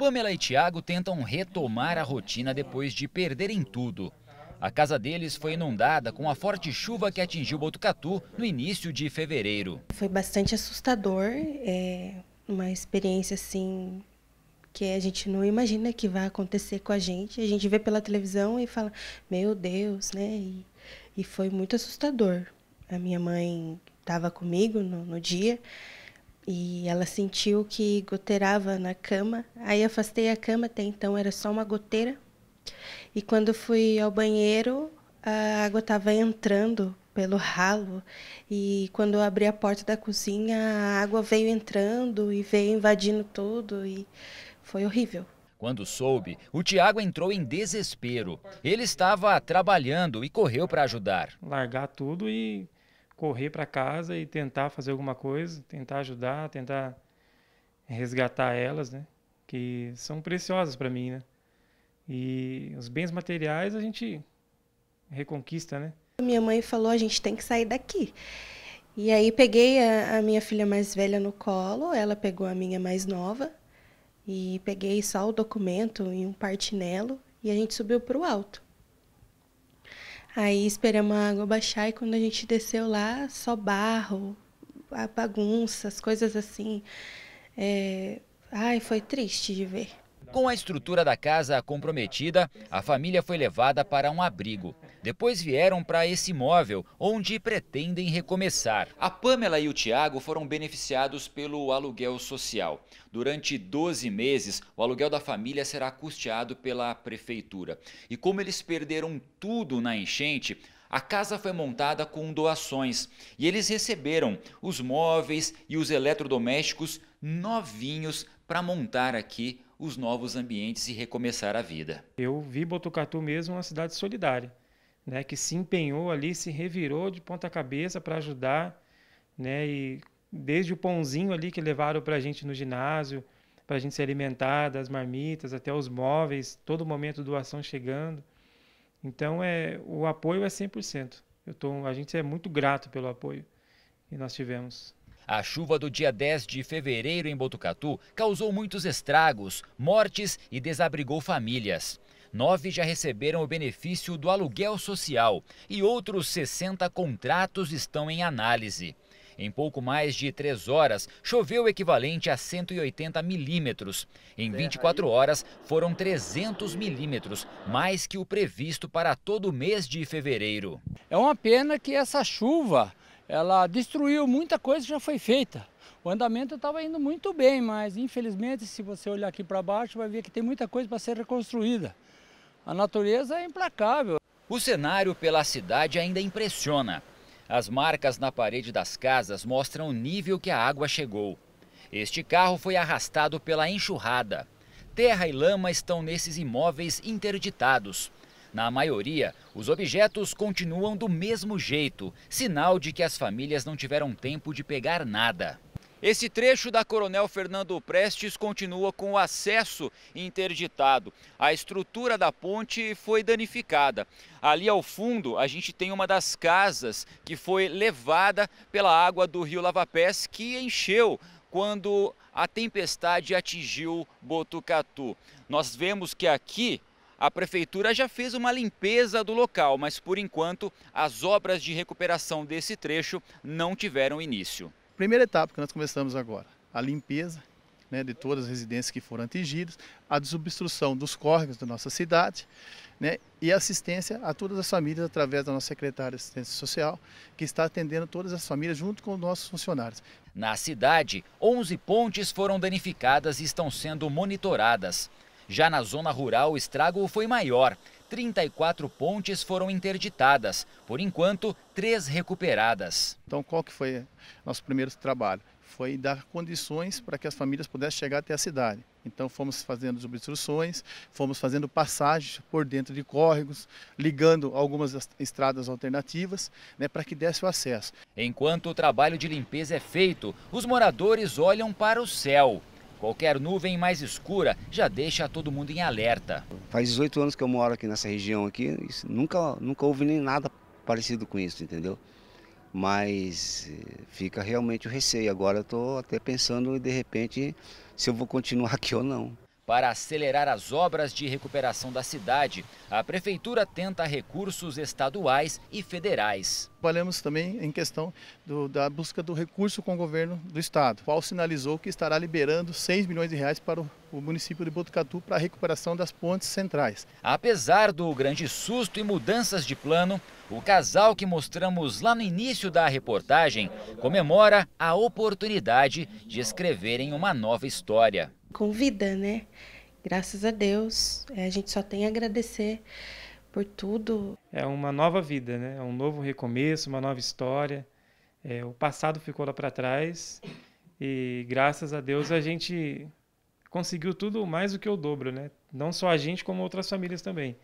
Pamela e Tiago tentam retomar a rotina depois de perderem tudo. A casa deles foi inundada com a forte chuva que atingiu Botucatu no início de fevereiro. Foi bastante assustador, é uma experiência assim que a gente não imagina que vai acontecer com a gente. A gente vê pela televisão e fala, meu Deus, né? E, e foi muito assustador. A minha mãe estava comigo no, no dia e ela sentiu que goteirava na cama. Aí afastei a cama, até então era só uma goteira. E quando fui ao banheiro, a água estava entrando pelo ralo. E quando eu abri a porta da cozinha, a água veio entrando e veio invadindo tudo. E foi horrível. Quando soube, o Tiago entrou em desespero. Ele estava trabalhando e correu para ajudar. Largar tudo e correr para casa e tentar fazer alguma coisa, tentar ajudar, tentar resgatar elas, né? Que são preciosas para mim, né? E os bens materiais a gente reconquista, né? Minha mãe falou: a gente tem que sair daqui. E aí peguei a, a, minha filha mais velha no colo, ela pegou a minha mais nova e peguei só o documento e um partinelo e a gente subiu para o alto. Aí esperamos a água baixar e quando a gente desceu lá, só barro, a bagunça, as coisas assim. É... Ai, foi triste de ver. Com a estrutura da casa comprometida, a família foi levada para um abrigo. Depois vieram para esse imóvel, onde pretendem recomeçar. A Pamela e o Tiago foram beneficiados pelo aluguel social. Durante 12 meses, o aluguel da família será custeado pela prefeitura. E como eles perderam tudo na enchente, a casa foi montada com doações e eles receberam os móveis e os eletrodomésticos novinhos para montar aqui os novos ambientes e recomeçar a vida. Eu vi Botucatu mesmo uma cidade solidária, né, que se empenhou ali, se revirou de ponta cabeça para ajudar, né, e desde o pãozinho ali que levaram para a gente no ginásio, para a gente se alimentar, das marmitas até os móveis, todo momento doação chegando. Então é o apoio é 100%. Eu tô, a gente é muito grato pelo apoio que nós tivemos. A chuva do dia 10 de fevereiro em Botucatu causou muitos estragos, mortes e desabrigou famílias. Nove já receberam o benefício do aluguel social e outros 60 contratos estão em análise. Em pouco mais de três horas, choveu o equivalente a 180 milímetros. Em 24 horas, foram 300 milímetros, mais que o previsto para todo o mês de fevereiro. É uma pena que essa chuva ela destruiu muita coisa que já foi feita. O andamento estava indo muito bem, mas infelizmente, se você olhar aqui para baixo, vai ver que tem muita coisa para ser reconstruída. A natureza é implacável. O cenário pela cidade ainda impressiona. As marcas na parede das casas mostram o nível que a água chegou. Este carro foi arrastado pela enxurrada. Terra e lama estão nesses imóveis interditados. Na maioria, os objetos continuam do mesmo jeito, sinal de que as famílias não tiveram tempo de pegar nada. Esse trecho da Coronel Fernando Prestes continua com o acesso interditado. A estrutura da ponte foi danificada. Ali ao fundo, a gente tem uma das casas que foi levada pela água do rio Lavapés, que encheu quando a tempestade atingiu Botucatu. Nós vemos que aqui a prefeitura já fez uma limpeza do local, mas por enquanto as obras de recuperação desse trecho não tiveram início. Primeira etapa que nós começamos agora, a limpeza né, de todas as residências que foram atingidas, a desobstrução dos córregos da nossa cidade né, e assistência a todas as famílias através da nossa secretária de assistência social, que está atendendo todas as famílias junto com os nossos funcionários. Na cidade, 11 pontes foram danificadas e estão sendo monitoradas. Já na zona rural, o estrago foi maior. 34 pontes foram interditadas, por enquanto, três recuperadas. Então, qual que foi nosso primeiro trabalho? Foi dar condições para que as famílias pudessem chegar até a cidade. Então, fomos fazendo as obstruções, fomos fazendo passagens por dentro de córregos, ligando algumas estradas alternativas né, para que desse o acesso. Enquanto o trabalho de limpeza é feito, os moradores olham para o céu Qualquer nuvem mais escura já deixa todo mundo em alerta. Faz 18 anos que eu moro aqui nessa região aqui, nunca, nunca houve nem nada parecido com isso, entendeu? Mas eh, fica realmente o receio. Agora eu estou até pensando de repente se eu vou continuar aqui ou não. Para acelerar as obras de recuperação da cidade, a Prefeitura tenta recursos estaduais e federais. Trabalhamos também em questão do, da busca do recurso com o governo do Estado, qual sinalizou que estará liberando 6 milhões de reais para o, o município de Botucatu para a recuperação das pontes centrais. Apesar do grande susto e mudanças de plano, o casal que mostramos lá no início da reportagem comemora a oportunidade de escreverem uma nova história com vida, né? Graças a Deus, é, a gente só tem a agradecer por tudo. É uma nova vida, né? É um novo recomeço, uma nova história. É, o passado ficou lá para trás e graças a Deus a gente conseguiu tudo mais do que o dobro, né? Não só a gente, como outras famílias também.